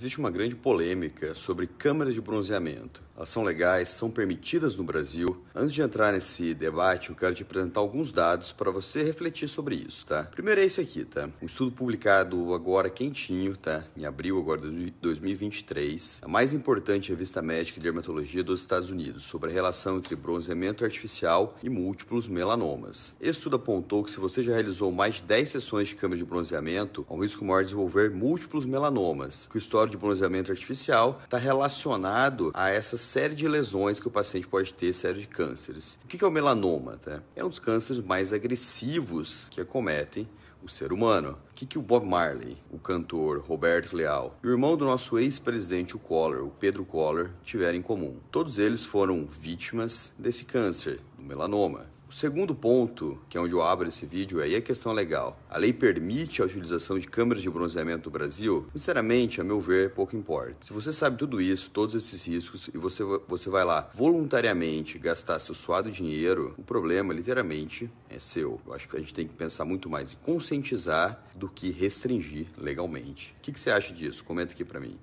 Existe uma grande polêmica sobre câmeras de bronzeamento. Elas são legais, são permitidas no Brasil. Antes de entrar nesse debate, eu quero te apresentar alguns dados para você refletir sobre isso, tá? Primeiro é esse aqui, tá? Um estudo publicado agora quentinho, tá? Em abril agora de 2023, a mais importante revista médica de dermatologia dos Estados Unidos sobre a relação entre bronzeamento artificial e múltiplos melanomas. Esse estudo apontou que se você já realizou mais de 10 sessões de câmera de bronzeamento, há um risco maior de desenvolver múltiplos melanomas, que o histórico de bronzeamento artificial está relacionado a essa série de lesões que o paciente pode ter, série de cânceres. O que é o melanoma? Tá? É um dos cânceres mais agressivos que acometem o ser humano. O que, que o Bob Marley, o cantor Roberto Leal e o irmão do nosso ex-presidente, o Collor, o Pedro Collor, tiveram em comum? Todos eles foram vítimas desse câncer, do melanoma. O segundo ponto, que é onde eu abro esse vídeo, é a questão legal. A lei permite a utilização de câmeras de bronzeamento no Brasil? Sinceramente, a meu ver, pouco importa. Se você sabe tudo isso, todos esses riscos, e você, você vai lá voluntariamente gastar seu suado dinheiro, o problema, literalmente, é seu. Eu acho que a gente tem que pensar muito mais em conscientizar do que restringir legalmente. O que, que você acha disso? Comenta aqui para mim.